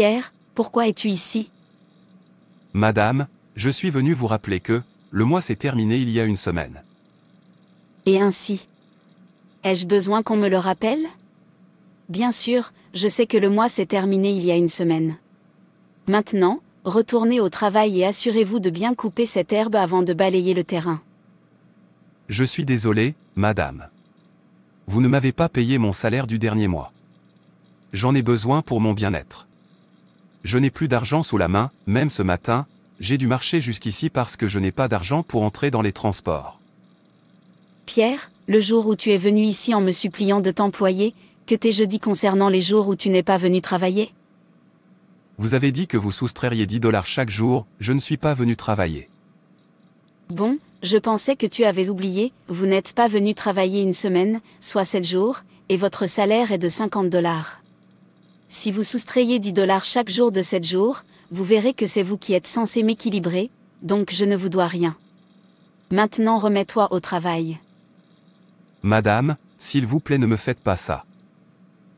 Pierre, pourquoi es-tu ici Madame, je suis venu vous rappeler que, le mois s'est terminé il y a une semaine. Et ainsi Ai-je besoin qu'on me le rappelle Bien sûr, je sais que le mois s'est terminé il y a une semaine. Maintenant, retournez au travail et assurez-vous de bien couper cette herbe avant de balayer le terrain. Je suis désolé, madame. Vous ne m'avez pas payé mon salaire du dernier mois. J'en ai besoin pour mon bien-être. Je n'ai plus d'argent sous la main, même ce matin, j'ai dû marcher jusqu'ici parce que je n'ai pas d'argent pour entrer dans les transports. Pierre, le jour où tu es venu ici en me suppliant de t'employer, que t'ai-je dit concernant les jours où tu n'es pas venu travailler Vous avez dit que vous soustrairiez 10 dollars chaque jour, je ne suis pas venu travailler. Bon, je pensais que tu avais oublié, vous n'êtes pas venu travailler une semaine, soit 7 jours, et votre salaire est de 50 dollars. Si vous soustrayez 10 dollars chaque jour de 7 jours, vous verrez que c'est vous qui êtes censé m'équilibrer, donc je ne vous dois rien. Maintenant remets-toi au travail. Madame, s'il vous plaît ne me faites pas ça.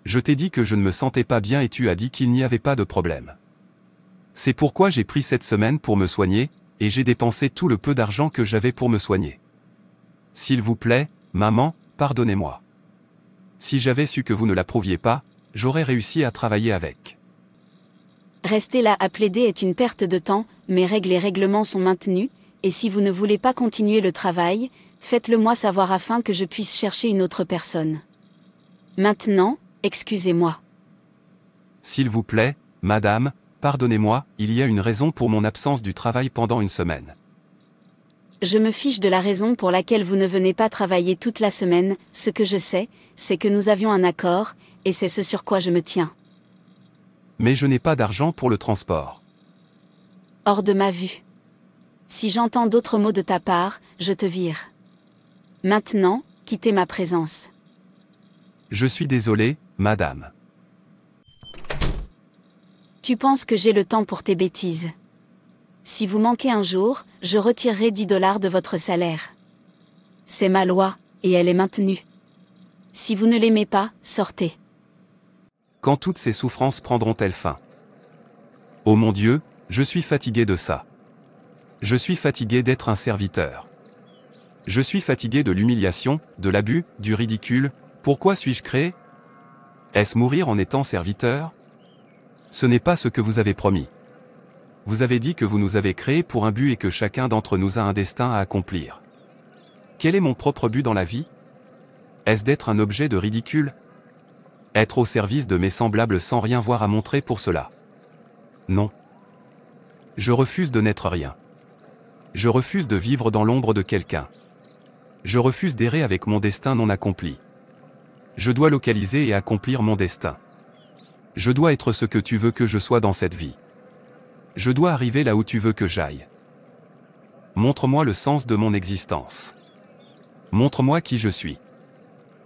Je t'ai dit que je ne me sentais pas bien et tu as dit qu'il n'y avait pas de problème. C'est pourquoi j'ai pris cette semaine pour me soigner, et j'ai dépensé tout le peu d'argent que j'avais pour me soigner. S'il vous plaît, maman, pardonnez-moi. Si j'avais su que vous ne l'approuviez pas, j'aurais réussi à travailler avec. Rester là à plaider est une perte de temps, mes règles et règlements sont maintenus, et si vous ne voulez pas continuer le travail, faites-le moi savoir afin que je puisse chercher une autre personne. Maintenant, excusez-moi. S'il vous plaît, madame, pardonnez-moi, il y a une raison pour mon absence du travail pendant une semaine. Je me fiche de la raison pour laquelle vous ne venez pas travailler toute la semaine, ce que je sais, c'est que nous avions un accord, et c'est ce sur quoi je me tiens. Mais je n'ai pas d'argent pour le transport. Hors de ma vue. Si j'entends d'autres mots de ta part, je te vire. Maintenant, quittez ma présence. Je suis désolé, madame. Tu penses que j'ai le temps pour tes bêtises. Si vous manquez un jour, je retirerai 10 dollars de votre salaire. C'est ma loi, et elle est maintenue. Si vous ne l'aimez pas, sortez quand toutes ces souffrances prendront-elles fin Oh mon Dieu, je suis fatigué de ça. Je suis fatigué d'être un serviteur. Je suis fatigué de l'humiliation, de l'abus, du ridicule, pourquoi suis-je créé Est-ce mourir en étant serviteur Ce n'est pas ce que vous avez promis. Vous avez dit que vous nous avez créés pour un but et que chacun d'entre nous a un destin à accomplir. Quel est mon propre but dans la vie Est-ce d'être un objet de ridicule, être au service de mes semblables sans rien voir à montrer pour cela. Non. Je refuse de n'être rien. Je refuse de vivre dans l'ombre de quelqu'un. Je refuse d'errer avec mon destin non accompli. Je dois localiser et accomplir mon destin. Je dois être ce que tu veux que je sois dans cette vie. Je dois arriver là où tu veux que j'aille. Montre-moi le sens de mon existence. Montre-moi qui je suis.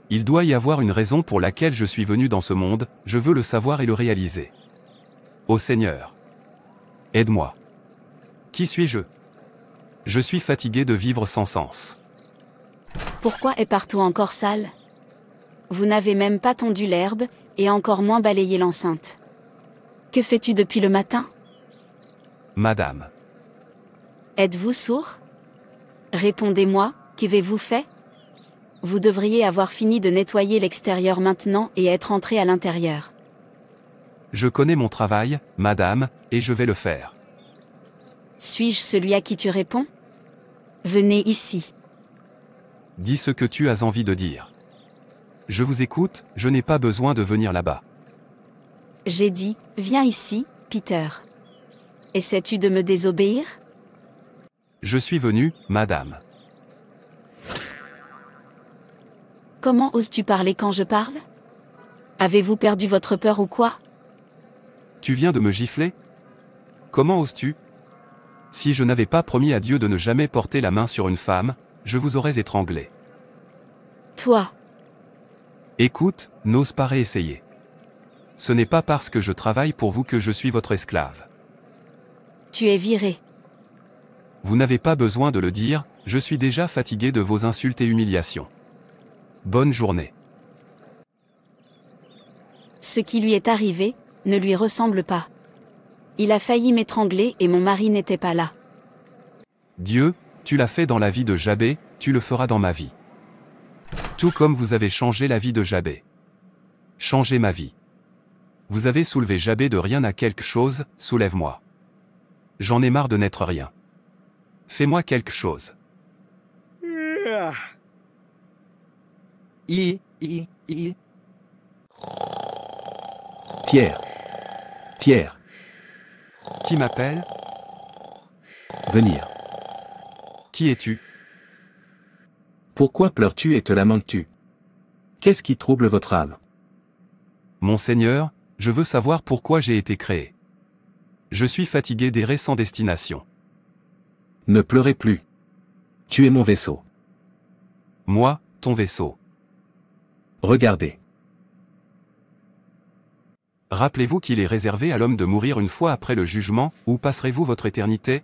Il doit y avoir une raison pour laquelle je suis venu dans ce monde, je veux le savoir et le réaliser. Ô Seigneur, aide-moi. Qui suis-je Je suis fatigué de vivre sans sens. Pourquoi est partout encore sale Vous n'avez même pas tondu l'herbe, et encore moins balayé l'enceinte. Que fais-tu depuis le matin Madame. Êtes-vous sourd Répondez-moi, qu'avez-vous fait vous devriez avoir fini de nettoyer l'extérieur maintenant et être entré à l'intérieur. Je connais mon travail, madame, et je vais le faire. Suis-je celui à qui tu réponds Venez ici. Dis ce que tu as envie de dire. Je vous écoute, je n'ai pas besoin de venir là-bas. J'ai dit, viens ici, Peter. Essaies-tu de me désobéir Je suis venu, madame. Comment oses-tu parler quand je parle Avez-vous perdu votre peur ou quoi Tu viens de me gifler Comment oses-tu Si je n'avais pas promis à Dieu de ne jamais porter la main sur une femme, je vous aurais étranglé. Toi Écoute, n'ose pas réessayer. Ce n'est pas parce que je travaille pour vous que je suis votre esclave. Tu es viré. Vous n'avez pas besoin de le dire, je suis déjà fatigué de vos insultes et humiliations bonne journée. Ce qui lui est arrivé, ne lui ressemble pas. Il a failli m'étrangler et mon mari n'était pas là. Dieu, tu l'as fait dans la vie de Jabé, tu le feras dans ma vie. Tout comme vous avez changé la vie de Jabé. Changez ma vie. Vous avez soulevé Jabé de rien à quelque chose, soulève-moi. J'en ai marre de n'être rien. Fais-moi quelque chose. I, I, Pierre. Pierre. Qui m'appelle Venir. Qui es-tu Pourquoi pleures-tu et te lamentes-tu Qu'est-ce qui trouble votre âme Monseigneur, je veux savoir pourquoi j'ai été créé. Je suis fatigué des récents destinations. Ne pleurez plus. Tu es mon vaisseau. Moi, ton vaisseau. Regardez. Rappelez-vous qu'il est réservé à l'homme de mourir une fois après le jugement, ou passerez-vous votre éternité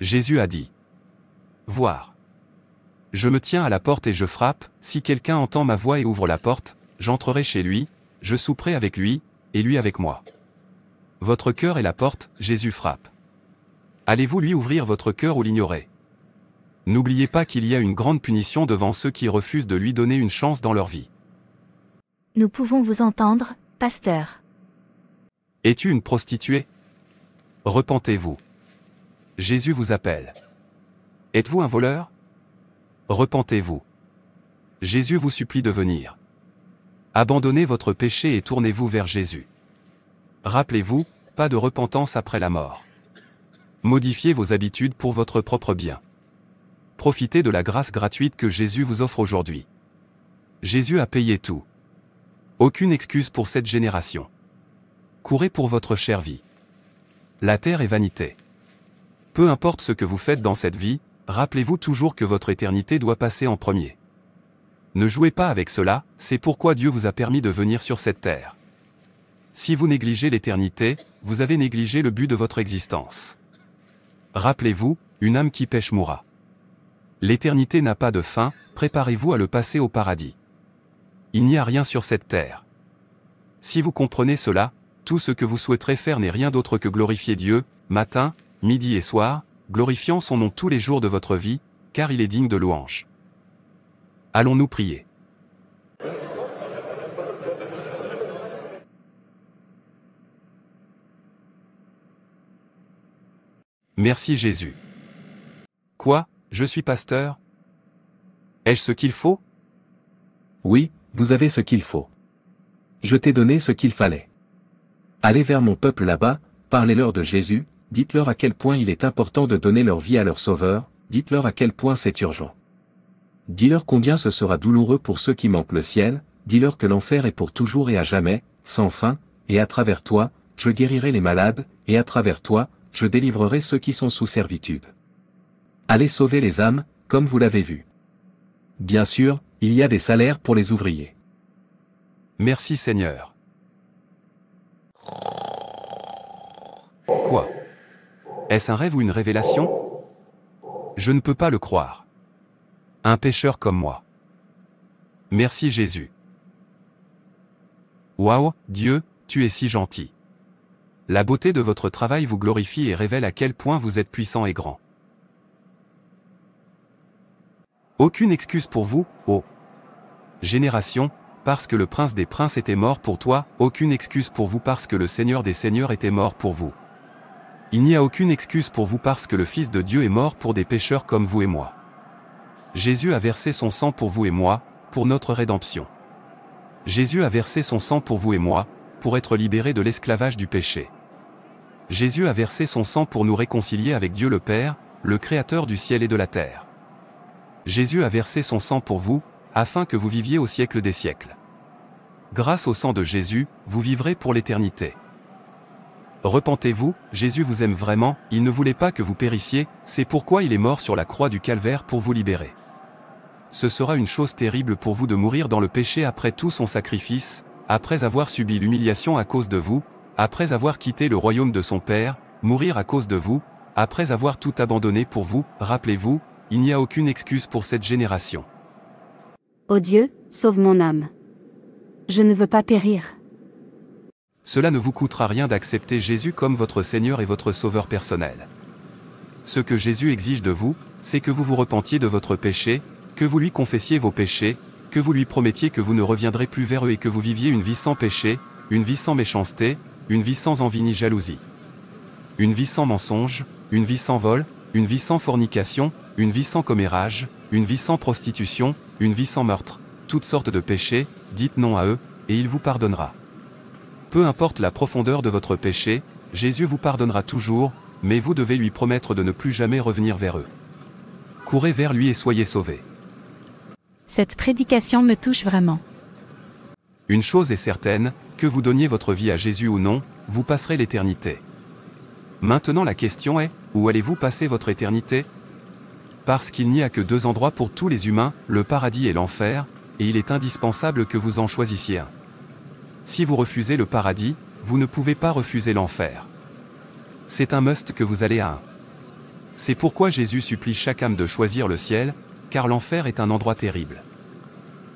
Jésus a dit. Voir. Je me tiens à la porte et je frappe, si quelqu'un entend ma voix et ouvre la porte, j'entrerai chez lui, je souperai avec lui, et lui avec moi. Votre cœur est la porte, Jésus frappe. Allez-vous lui ouvrir votre cœur ou l'ignorer N'oubliez pas qu'il y a une grande punition devant ceux qui refusent de lui donner une chance dans leur vie. Nous pouvons vous entendre, pasteur. Es-tu une prostituée Repentez-vous. Jésus vous appelle. Êtes-vous un voleur Repentez-vous. Jésus vous supplie de venir. Abandonnez votre péché et tournez-vous vers Jésus. Rappelez-vous, pas de repentance après la mort. Modifiez vos habitudes pour votre propre bien. Profitez de la grâce gratuite que Jésus vous offre aujourd'hui. Jésus a payé tout. Aucune excuse pour cette génération. Courez pour votre chère vie. La terre est vanité. Peu importe ce que vous faites dans cette vie, rappelez-vous toujours que votre éternité doit passer en premier. Ne jouez pas avec cela, c'est pourquoi Dieu vous a permis de venir sur cette terre. Si vous négligez l'éternité, vous avez négligé le but de votre existence. Rappelez-vous, une âme qui pêche mourra. L'éternité n'a pas de fin, préparez-vous à le passer au paradis. Il n'y a rien sur cette terre. Si vous comprenez cela, tout ce que vous souhaiterez faire n'est rien d'autre que glorifier Dieu, matin, midi et soir, glorifiant son nom tous les jours de votre vie, car il est digne de louange. Allons-nous prier Merci Jésus. Quoi, je suis pasteur Ai-je ce qu'il faut Oui, vous avez ce qu'il faut. Je t'ai donné ce qu'il fallait. Allez vers mon peuple là-bas, parlez-leur de Jésus, dites-leur à quel point il est important de donner leur vie à leur Sauveur, dites-leur à quel point c'est urgent. Dis-leur combien ce sera douloureux pour ceux qui manquent le ciel, dis-leur que l'enfer est pour toujours et à jamais, sans fin, et à travers toi, je guérirai les malades, et à travers toi, je délivrerai ceux qui sont sous servitude. Allez sauver les âmes, comme vous l'avez vu. Bien sûr, il y a des salaires pour les ouvriers. Merci Seigneur. Quoi Est-ce un rêve ou une révélation Je ne peux pas le croire. Un pécheur comme moi. Merci Jésus. Waouh, Dieu, tu es si gentil. La beauté de votre travail vous glorifie et révèle à quel point vous êtes puissant et grand. Aucune excuse pour vous, oh génération, parce que le prince des princes était mort pour toi, aucune excuse pour vous parce que le Seigneur des seigneurs était mort pour vous. Il n'y a aucune excuse pour vous parce que le Fils de Dieu est mort pour des pécheurs comme vous et moi. Jésus a versé son sang pour vous et moi, pour notre rédemption. Jésus a versé son sang pour vous et moi, pour être libéré de l'esclavage du péché. Jésus a versé son sang pour nous réconcilier avec Dieu le Père, le Créateur du ciel et de la terre. Jésus a versé son sang pour vous, afin que vous viviez au siècle des siècles. Grâce au sang de Jésus, vous vivrez pour l'éternité. Repentez-vous, Jésus vous aime vraiment, il ne voulait pas que vous périssiez, c'est pourquoi il est mort sur la croix du calvaire pour vous libérer. Ce sera une chose terrible pour vous de mourir dans le péché après tout son sacrifice, après avoir subi l'humiliation à cause de vous, après avoir quitté le royaume de son Père, mourir à cause de vous, après avoir tout abandonné pour vous, rappelez-vous, il n'y a aucune excuse pour cette génération. Ô Dieu, sauve mon âme. Je ne veux pas périr. Cela ne vous coûtera rien d'accepter Jésus comme votre Seigneur et votre Sauveur personnel. Ce que Jésus exige de vous, c'est que vous vous repentiez de votre péché, que vous lui confessiez vos péchés, que vous lui promettiez que vous ne reviendrez plus vers eux et que vous viviez une vie sans péché, une vie sans méchanceté, une vie sans envie ni jalousie. Une vie sans mensonge, une vie sans vol, une vie sans fornication, une vie sans commérage, une vie sans prostitution, une vie sans meurtre, toutes sortes de péchés, dites non à eux, et il vous pardonnera. Peu importe la profondeur de votre péché, Jésus vous pardonnera toujours, mais vous devez lui promettre de ne plus jamais revenir vers eux. Courez vers lui et soyez sauvés. Cette prédication me touche vraiment. Une chose est certaine, que vous donniez votre vie à Jésus ou non, vous passerez l'éternité. Maintenant la question est, où allez-vous passer votre éternité Parce qu'il n'y a que deux endroits pour tous les humains, le paradis et l'enfer, et il est indispensable que vous en choisissiez un. Si vous refusez le paradis, vous ne pouvez pas refuser l'enfer. C'est un must que vous allez à un. C'est pourquoi Jésus supplie chaque âme de choisir le ciel, car l'enfer est un endroit terrible.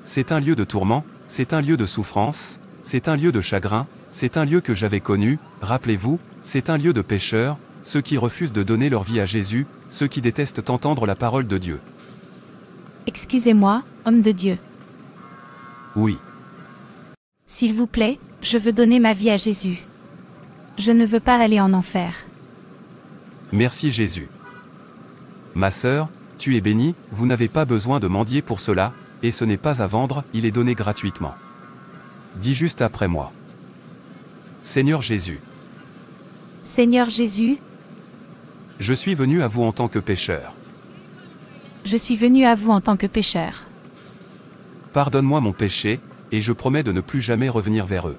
C'est un lieu de tourment, c'est un lieu de souffrance, c'est un lieu de chagrin, c'est un lieu que j'avais connu, rappelez-vous, c'est un lieu de pécheurs, ceux qui refusent de donner leur vie à Jésus, ceux qui détestent entendre la parole de Dieu. Excusez-moi, homme de Dieu. Oui. S'il vous plaît, je veux donner ma vie à Jésus. Je ne veux pas aller en enfer. Merci Jésus. Ma sœur, tu es bénie, vous n'avez pas besoin de mendier pour cela, et ce n'est pas à vendre, il est donné gratuitement. Dis juste après moi. Seigneur Jésus. Seigneur Jésus, je suis venu à vous en tant que pécheur. Je suis venu à vous en tant que pécheur. Pardonne-moi mon péché, et je promets de ne plus jamais revenir vers eux.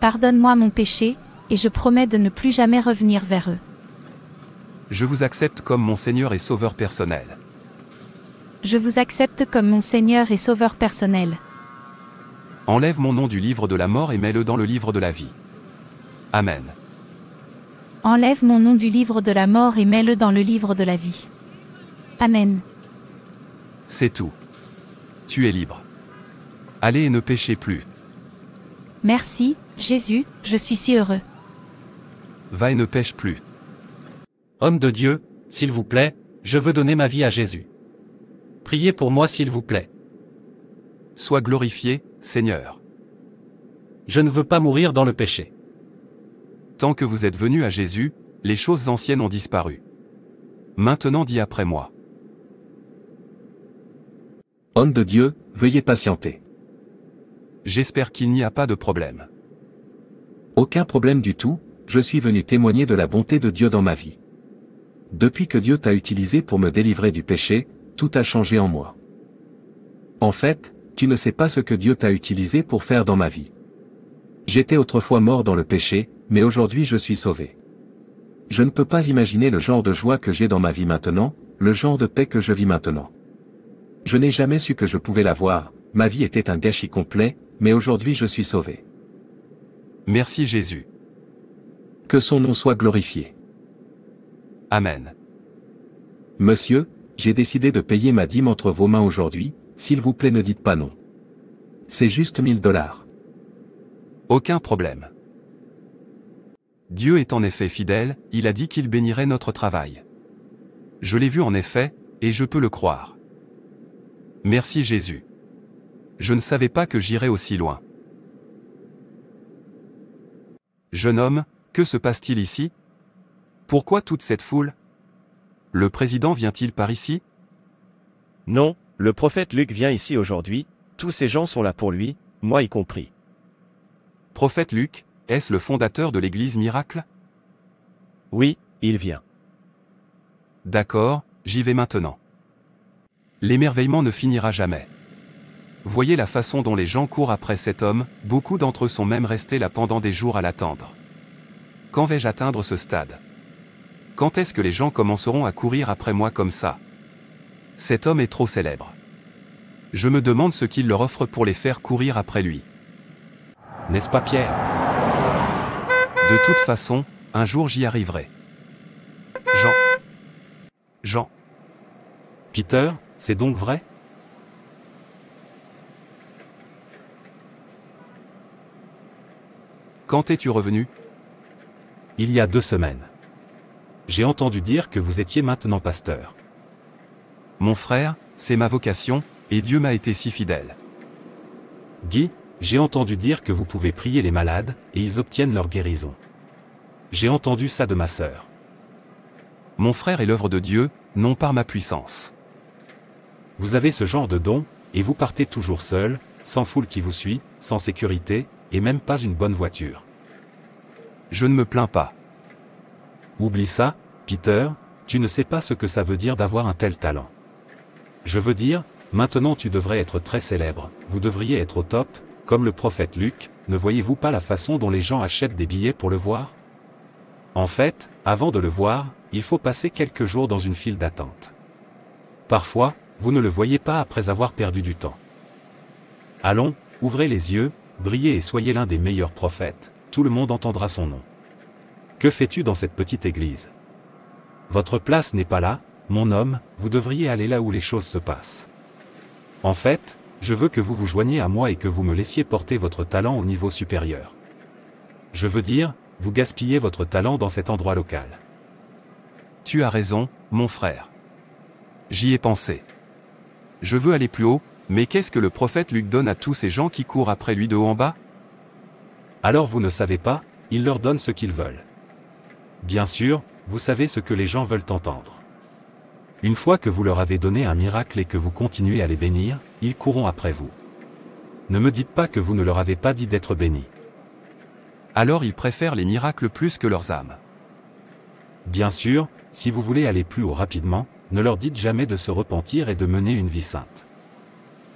Pardonne-moi mon péché, et je promets de ne plus jamais revenir vers eux. Je vous accepte comme mon Seigneur et Sauveur personnel. Je vous accepte comme mon Seigneur et Sauveur personnel. Enlève mon nom du livre de la mort et mets-le dans le livre de la vie. Amen. Enlève mon nom du livre de la mort et mets-le dans le livre de la vie. Amen. C'est tout. Tu es libre. Allez et ne péchez plus. Merci, Jésus, je suis si heureux. Va et ne pêche plus. Homme de Dieu, s'il vous plaît, je veux donner ma vie à Jésus. Priez pour moi s'il vous plaît. Sois glorifié, Seigneur. Je ne veux pas mourir dans le péché. Tant que vous êtes venu à Jésus, les choses anciennes ont disparu. Maintenant dis après moi. Homme de Dieu, veuillez patienter. J'espère qu'il n'y a pas de problème. Aucun problème du tout, je suis venu témoigner de la bonté de Dieu dans ma vie. Depuis que Dieu t'a utilisé pour me délivrer du péché, tout a changé en moi. En fait, tu ne sais pas ce que Dieu t'a utilisé pour faire dans ma vie. J'étais autrefois mort dans le péché, mais aujourd'hui je suis sauvé. Je ne peux pas imaginer le genre de joie que j'ai dans ma vie maintenant, le genre de paix que je vis maintenant. Je n'ai jamais su que je pouvais l'avoir, ma vie était un gâchis complet, mais aujourd'hui je suis sauvé. Merci Jésus. Que son nom soit glorifié. Amen. Monsieur, j'ai décidé de payer ma dîme entre vos mains aujourd'hui, s'il vous plaît ne dites pas non. C'est juste 1000 dollars. Aucun problème. Dieu est en effet fidèle, il a dit qu'il bénirait notre travail. Je l'ai vu en effet, et je peux le croire. Merci Jésus. Je ne savais pas que j'irais aussi loin. Jeune homme, que se passe-t-il ici Pourquoi toute cette foule Le président vient-il par ici Non, le prophète Luc vient ici aujourd'hui, tous ces gens sont là pour lui, moi y compris. Prophète Luc, est-ce le fondateur de l'église Miracle Oui, il vient. D'accord, j'y vais maintenant. L'émerveillement ne finira jamais. Voyez la façon dont les gens courent après cet homme, beaucoup d'entre eux sont même restés là pendant des jours à l'attendre. Quand vais-je atteindre ce stade Quand est-ce que les gens commenceront à courir après moi comme ça Cet homme est trop célèbre. Je me demande ce qu'il leur offre pour les faire courir après lui. N'est-ce pas Pierre de toute façon, un jour j'y arriverai. Jean. Jean. Peter, c'est donc vrai Quand es-tu revenu Il y a deux semaines. J'ai entendu dire que vous étiez maintenant pasteur. Mon frère, c'est ma vocation, et Dieu m'a été si fidèle. Guy, j'ai entendu dire que vous pouvez prier les malades, et ils obtiennent leur guérison. J'ai entendu ça de ma sœur. Mon frère est l'œuvre de Dieu, non par ma puissance. Vous avez ce genre de don, et vous partez toujours seul, sans foule qui vous suit, sans sécurité, et même pas une bonne voiture. Je ne me plains pas. Oublie ça, Peter, tu ne sais pas ce que ça veut dire d'avoir un tel talent. Je veux dire, maintenant tu devrais être très célèbre, vous devriez être au top, comme le prophète Luc, ne voyez-vous pas la façon dont les gens achètent des billets pour le voir En fait, avant de le voir, il faut passer quelques jours dans une file d'attente. Parfois, vous ne le voyez pas après avoir perdu du temps. Allons, ouvrez les yeux, brillez et soyez l'un des meilleurs prophètes, tout le monde entendra son nom. Que fais-tu dans cette petite église Votre place n'est pas là, mon homme, vous devriez aller là où les choses se passent. En fait, je veux que vous vous joigniez à moi et que vous me laissiez porter votre talent au niveau supérieur. Je veux dire, vous gaspillez votre talent dans cet endroit local. Tu as raison, mon frère. J'y ai pensé. Je veux aller plus haut, mais qu'est-ce que le prophète Luc donne à tous ces gens qui courent après lui de haut en bas Alors vous ne savez pas, il leur donne ce qu'ils veulent. Bien sûr, vous savez ce que les gens veulent entendre. Une fois que vous leur avez donné un miracle et que vous continuez à les bénir, ils courront après vous. Ne me dites pas que vous ne leur avez pas dit d'être bénis. Alors ils préfèrent les miracles plus que leurs âmes. Bien sûr, si vous voulez aller plus haut rapidement, ne leur dites jamais de se repentir et de mener une vie sainte.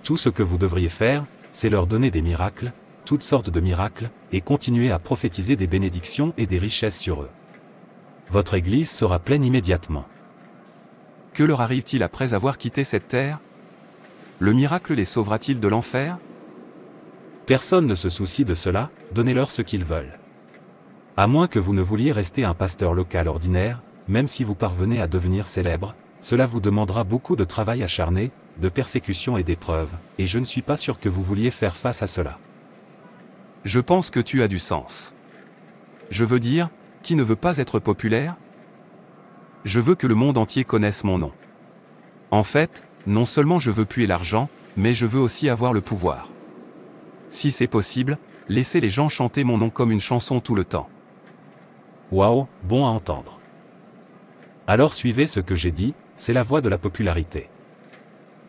Tout ce que vous devriez faire, c'est leur donner des miracles, toutes sortes de miracles, et continuer à prophétiser des bénédictions et des richesses sur eux. Votre Église sera pleine immédiatement. Que leur arrive-t-il après avoir quitté cette terre le miracle les sauvera-t-il de l'enfer Personne ne se soucie de cela, donnez-leur ce qu'ils veulent. À moins que vous ne vouliez rester un pasteur local ordinaire, même si vous parvenez à devenir célèbre, cela vous demandera beaucoup de travail acharné, de persécution et d'épreuves, et je ne suis pas sûr que vous vouliez faire face à cela. Je pense que tu as du sens. Je veux dire, qui ne veut pas être populaire Je veux que le monde entier connaisse mon nom. En fait, non seulement je veux puer l'argent, mais je veux aussi avoir le pouvoir. Si c'est possible, laissez les gens chanter mon nom comme une chanson tout le temps. Waouh, bon à entendre. Alors suivez ce que j'ai dit, c'est la voie de la popularité.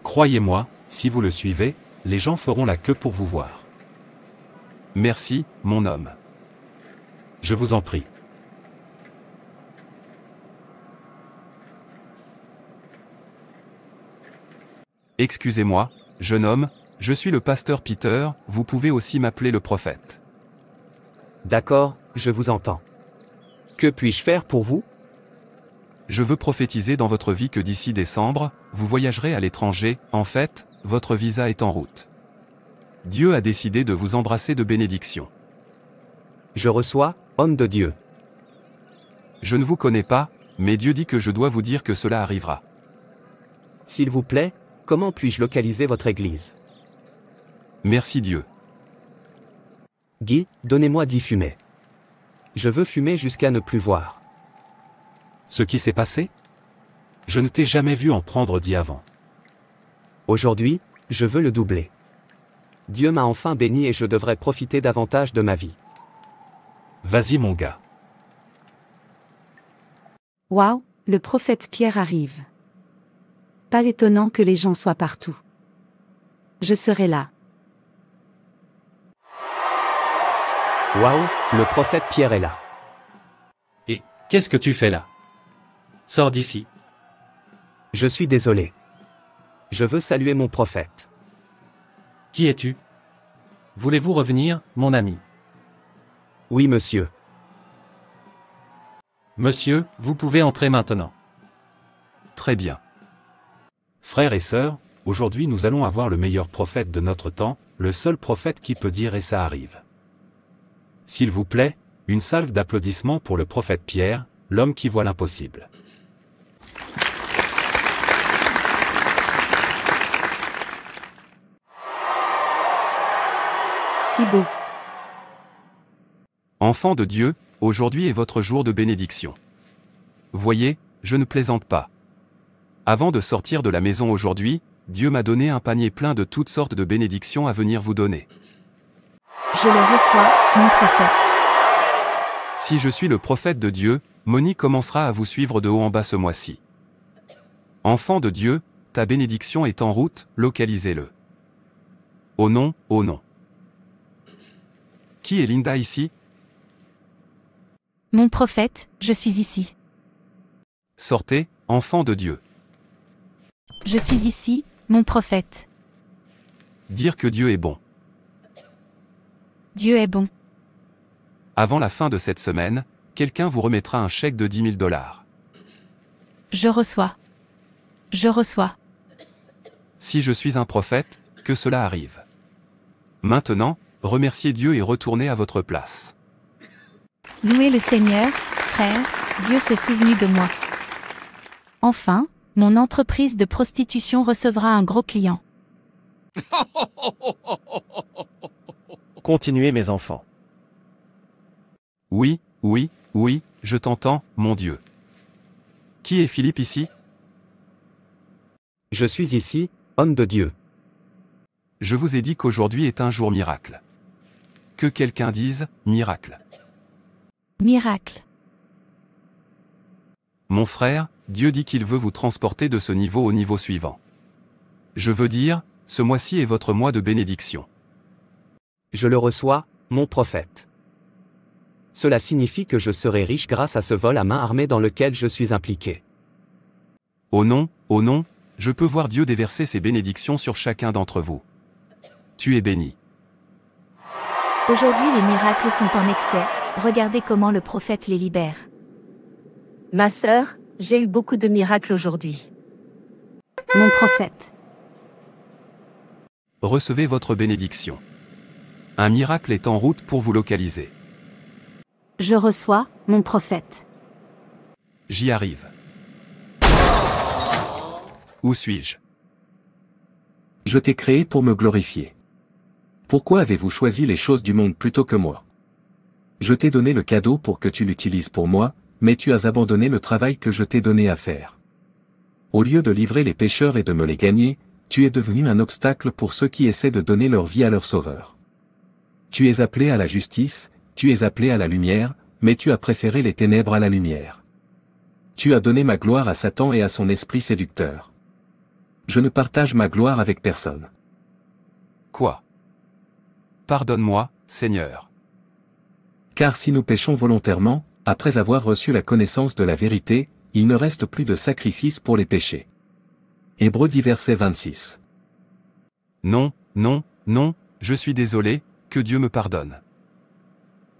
Croyez-moi, si vous le suivez, les gens feront la queue pour vous voir. Merci, mon homme. Je vous en prie. Excusez-moi, jeune homme, je suis le pasteur Peter, vous pouvez aussi m'appeler le prophète. D'accord, je vous entends. Que puis-je faire pour vous Je veux prophétiser dans votre vie que d'ici décembre, vous voyagerez à l'étranger, en fait, votre visa est en route. Dieu a décidé de vous embrasser de bénédiction. Je reçois, homme de Dieu. Je ne vous connais pas, mais Dieu dit que je dois vous dire que cela arrivera. S'il vous plaît, Comment puis-je localiser votre église Merci Dieu. Guy, donnez-moi dix fumées. Je veux fumer jusqu'à ne plus voir. Ce qui s'est passé Je ne t'ai jamais vu en prendre dix avant. Aujourd'hui, je veux le doubler. Dieu m'a enfin béni et je devrais profiter davantage de ma vie. Vas-y mon gars. Waouh, le prophète Pierre arrive. Pas étonnant que les gens soient partout. Je serai là. Waouh, le prophète Pierre est là. Et qu'est-ce que tu fais là Sors d'ici. Je suis désolé. Je veux saluer mon prophète. Qui es-tu Voulez-vous revenir, mon ami Oui, monsieur. Monsieur, vous pouvez entrer maintenant. Très bien. Frères et sœurs, aujourd'hui nous allons avoir le meilleur prophète de notre temps, le seul prophète qui peut dire et ça arrive. S'il vous plaît, une salve d'applaudissements pour le prophète Pierre, l'homme qui voit l'impossible. Si beau. Enfant de Dieu, aujourd'hui est votre jour de bénédiction. Voyez, je ne plaisante pas. Avant de sortir de la maison aujourd'hui, Dieu m'a donné un panier plein de toutes sortes de bénédictions à venir vous donner. Je le reçois, mon prophète. Si je suis le prophète de Dieu, Moni commencera à vous suivre de haut en bas ce mois-ci. Enfant de Dieu, ta bénédiction est en route, localisez-le. Au nom, au nom. Qui est Linda ici Mon prophète, je suis ici. Sortez, enfant de Dieu. Je suis ici, mon prophète. Dire que Dieu est bon. Dieu est bon. Avant la fin de cette semaine, quelqu'un vous remettra un chèque de 10 000 dollars. Je reçois. Je reçois. Si je suis un prophète, que cela arrive. Maintenant, remerciez Dieu et retournez à votre place. Louez le Seigneur, frère, Dieu s'est souvenu de moi. Enfin, mon entreprise de prostitution recevra un gros client. Continuez mes enfants. Oui, oui, oui, je t'entends, mon Dieu. Qui est Philippe ici Je suis ici, homme de Dieu. Je vous ai dit qu'aujourd'hui est un jour miracle. Que quelqu'un dise, miracle. Miracle. Mon frère, Dieu dit qu'il veut vous transporter de ce niveau au niveau suivant. Je veux dire, ce mois-ci est votre mois de bénédiction. Je le reçois, mon prophète. Cela signifie que je serai riche grâce à ce vol à main armée dans lequel je suis impliqué. Au oh nom, au oh nom, je peux voir Dieu déverser ses bénédictions sur chacun d'entre vous. Tu es béni. Aujourd'hui les miracles sont en excès, regardez comment le prophète les libère. Ma sœur, j'ai eu beaucoup de miracles aujourd'hui. Mon prophète. Recevez votre bénédiction. Un miracle est en route pour vous localiser. Je reçois, mon prophète. J'y arrive. Où suis-je Je, t'ai créé pour me glorifier. Pourquoi avez-vous choisi les choses du monde plutôt que moi Je t'ai donné le cadeau pour que tu l'utilises pour moi, mais tu as abandonné le travail que je t'ai donné à faire. Au lieu de livrer les pécheurs et de me les gagner, tu es devenu un obstacle pour ceux qui essaient de donner leur vie à leur Sauveur. Tu es appelé à la justice, tu es appelé à la lumière, mais tu as préféré les ténèbres à la lumière. Tu as donné ma gloire à Satan et à son esprit séducteur. Je ne partage ma gloire avec personne. Quoi Pardonne-moi, Seigneur. Car si nous péchons volontairement, après avoir reçu la connaissance de la vérité, il ne reste plus de sacrifice pour les péchés. Hébreux 10 verset 26. Non, non, non, je suis désolé, que Dieu me pardonne.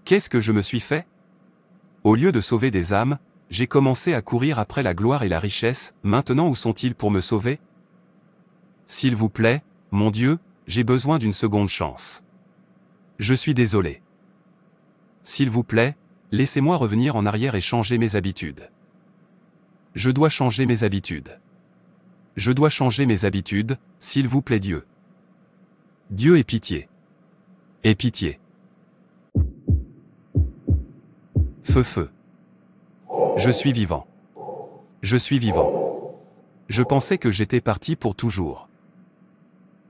Qu'est-ce que je me suis fait Au lieu de sauver des âmes, j'ai commencé à courir après la gloire et la richesse, maintenant où sont-ils pour me sauver S'il vous plaît, mon Dieu, j'ai besoin d'une seconde chance. Je suis désolé. S'il vous plaît, Laissez-moi revenir en arrière et changer mes habitudes. Je dois changer mes habitudes. Je dois changer mes habitudes, s'il vous plaît Dieu. Dieu est pitié. Et pitié. Feu feu. Je suis vivant. Je suis vivant. Je pensais que j'étais parti pour toujours.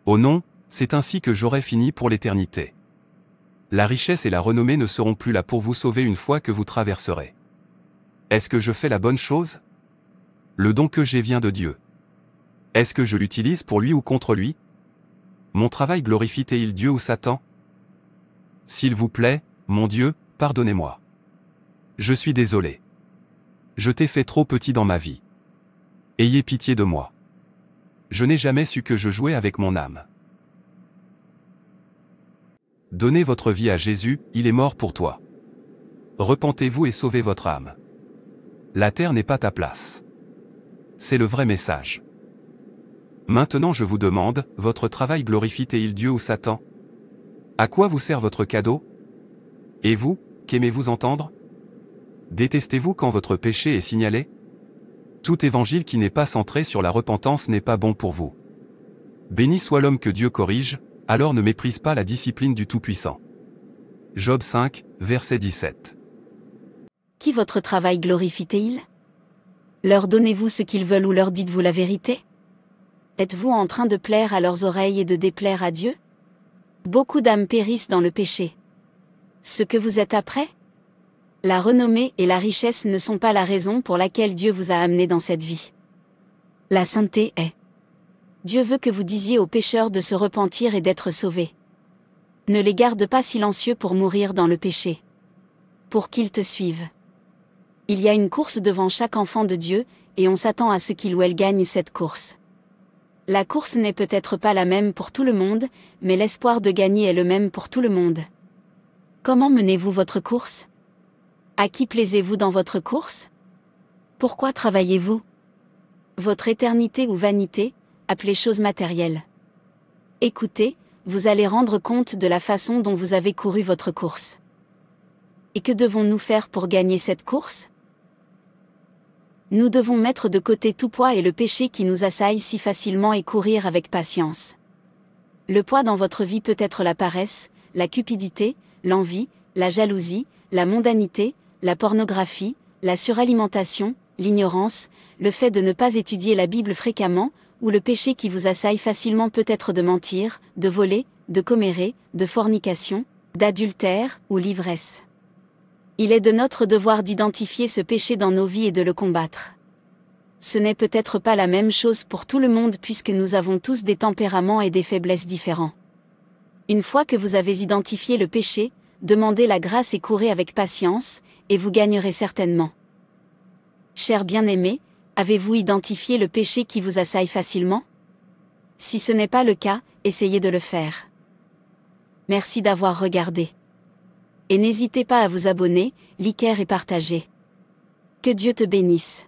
Oh non, c'est ainsi que j'aurais fini pour l'éternité la richesse et la renommée ne seront plus là pour vous sauver une fois que vous traverserez. Est-ce que je fais la bonne chose Le don que j'ai vient de Dieu. Est-ce que je l'utilise pour lui ou contre lui Mon travail glorifie-t-il Dieu ou Satan S'il vous plaît, mon Dieu, pardonnez-moi. Je suis désolé. Je t'ai fait trop petit dans ma vie. Ayez pitié de moi. Je n'ai jamais su que je jouais avec mon âme. Donnez votre vie à Jésus, il est mort pour toi. Repentez-vous et sauvez votre âme. La terre n'est pas ta place. C'est le vrai message. Maintenant je vous demande, votre travail glorifie-t-il Dieu ou Satan À quoi vous sert votre cadeau Et vous, qu'aimez-vous entendre Détestez-vous quand votre péché est signalé Tout évangile qui n'est pas centré sur la repentance n'est pas bon pour vous. Béni soit l'homme que Dieu corrige, alors ne méprise pas la discipline du Tout-Puissant. Job 5, verset 17. Qui votre travail glorifie-t-il Leur donnez-vous ce qu'ils veulent ou leur dites-vous la vérité Êtes-vous en train de plaire à leurs oreilles et de déplaire à Dieu Beaucoup d'âmes périssent dans le péché. Ce que vous êtes après La renommée et la richesse ne sont pas la raison pour laquelle Dieu vous a amené dans cette vie. La sainteté est Dieu veut que vous disiez aux pécheurs de se repentir et d'être sauvés. Ne les garde pas silencieux pour mourir dans le péché. Pour qu'ils te suivent. Il y a une course devant chaque enfant de Dieu, et on s'attend à ce qu'il ou elle gagne cette course. La course n'est peut-être pas la même pour tout le monde, mais l'espoir de gagner est le même pour tout le monde. Comment menez-vous votre course À qui plaisez-vous dans votre course Pourquoi travaillez-vous Votre éternité ou vanité, Appeler choses matérielles. Écoutez, vous allez rendre compte de la façon dont vous avez couru votre course. Et que devons-nous faire pour gagner cette course Nous devons mettre de côté tout poids et le péché qui nous assaille si facilement et courir avec patience. Le poids dans votre vie peut être la paresse, la cupidité, l'envie, la jalousie, la mondanité, la pornographie, la suralimentation, l'ignorance, le fait de ne pas étudier la Bible fréquemment, ou le péché qui vous assaille facilement peut être de mentir, de voler, de commérer, de fornication, d'adultère ou l'ivresse. Il est de notre devoir d'identifier ce péché dans nos vies et de le combattre. Ce n'est peut-être pas la même chose pour tout le monde puisque nous avons tous des tempéraments et des faiblesses différents. Une fois que vous avez identifié le péché, demandez la grâce et courez avec patience, et vous gagnerez certainement. Cher bien aimé Avez-vous identifié le péché qui vous assaille facilement Si ce n'est pas le cas, essayez de le faire. Merci d'avoir regardé. Et n'hésitez pas à vous abonner, liker et partager. Que Dieu te bénisse.